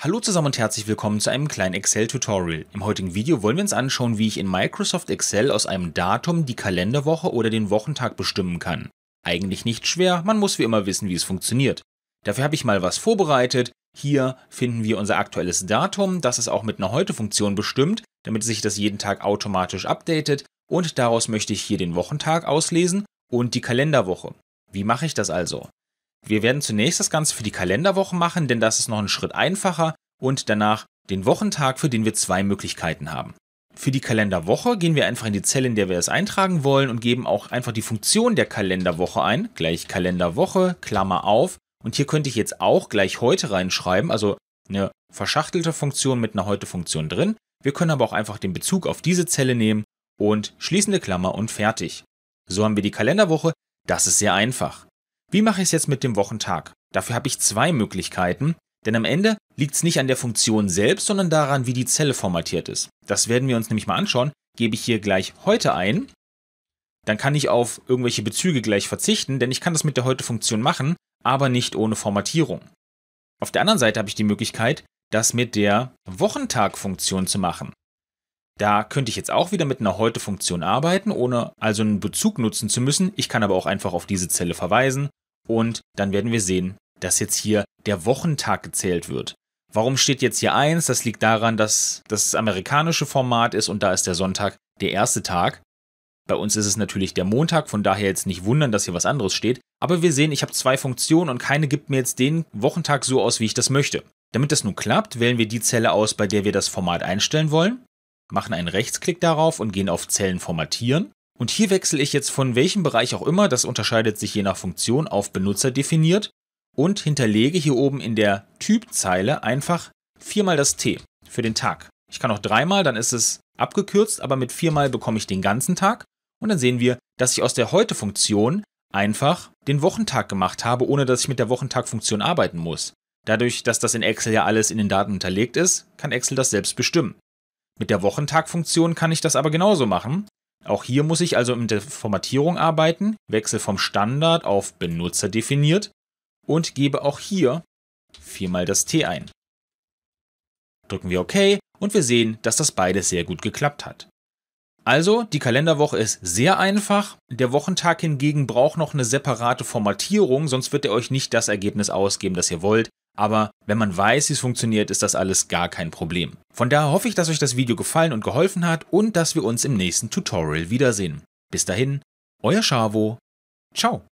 Hallo zusammen und herzlich willkommen zu einem kleinen Excel-Tutorial. Im heutigen Video wollen wir uns anschauen, wie ich in Microsoft Excel aus einem Datum die Kalenderwoche oder den Wochentag bestimmen kann. Eigentlich nicht schwer, man muss wie immer wissen, wie es funktioniert. Dafür habe ich mal was vorbereitet. Hier finden wir unser aktuelles Datum, das ist auch mit einer Heute-Funktion bestimmt, damit sich das jeden Tag automatisch updatet. Und daraus möchte ich hier den Wochentag auslesen und die Kalenderwoche. Wie mache ich das also? Wir werden zunächst das Ganze für die Kalenderwoche machen, denn das ist noch einen Schritt einfacher und danach den Wochentag, für den wir zwei Möglichkeiten haben. Für die Kalenderwoche gehen wir einfach in die Zelle, in der wir es eintragen wollen und geben auch einfach die Funktion der Kalenderwoche ein, gleich Kalenderwoche, Klammer auf. Und hier könnte ich jetzt auch gleich heute reinschreiben, also eine verschachtelte Funktion mit einer heute-Funktion drin. Wir können aber auch einfach den Bezug auf diese Zelle nehmen und schließende Klammer und fertig. So haben wir die Kalenderwoche. Das ist sehr einfach. Wie mache ich es jetzt mit dem Wochentag? Dafür habe ich zwei Möglichkeiten, denn am Ende liegt es nicht an der Funktion selbst, sondern daran, wie die Zelle formatiert ist. Das werden wir uns nämlich mal anschauen. Gebe ich hier gleich heute ein, dann kann ich auf irgendwelche Bezüge gleich verzichten, denn ich kann das mit der heute-Funktion machen, aber nicht ohne Formatierung. Auf der anderen Seite habe ich die Möglichkeit, das mit der Wochentag-Funktion zu machen. Da könnte ich jetzt auch wieder mit einer heute-Funktion arbeiten, ohne also einen Bezug nutzen zu müssen. Ich kann aber auch einfach auf diese Zelle verweisen und dann werden wir sehen, dass jetzt hier der Wochentag gezählt wird. Warum steht jetzt hier 1? Das liegt daran, dass das amerikanische Format ist und da ist der Sonntag der erste Tag. Bei uns ist es natürlich der Montag, von daher jetzt nicht wundern, dass hier was anderes steht. Aber wir sehen, ich habe zwei Funktionen und keine gibt mir jetzt den Wochentag so aus, wie ich das möchte. Damit das nun klappt, wählen wir die Zelle aus, bei der wir das Format einstellen wollen, machen einen Rechtsklick darauf und gehen auf Zellen formatieren. Und hier wechsle ich jetzt von welchem Bereich auch immer, das unterscheidet sich je nach Funktion, auf Benutzer definiert und hinterlege hier oben in der Typzeile einfach viermal das T für den Tag. Ich kann auch dreimal, dann ist es abgekürzt, aber mit viermal bekomme ich den ganzen Tag und dann sehen wir, dass ich aus der Heute-Funktion einfach den Wochentag gemacht habe, ohne dass ich mit der Wochentag-Funktion arbeiten muss. Dadurch, dass das in Excel ja alles in den Daten unterlegt ist, kann Excel das selbst bestimmen. Mit der Wochentag-Funktion kann ich das aber genauso machen. Auch hier muss ich also mit der Formatierung arbeiten, wechsle vom Standard auf Benutzer definiert und gebe auch hier viermal das T ein. Drücken wir OK und wir sehen, dass das beides sehr gut geklappt hat. Also, die Kalenderwoche ist sehr einfach. Der Wochentag hingegen braucht noch eine separate Formatierung, sonst wird er euch nicht das Ergebnis ausgeben, das ihr wollt. Aber wenn man weiß, wie es funktioniert, ist das alles gar kein Problem. Von daher hoffe ich, dass euch das Video gefallen und geholfen hat und dass wir uns im nächsten Tutorial wiedersehen. Bis dahin, euer Chavo. Ciao.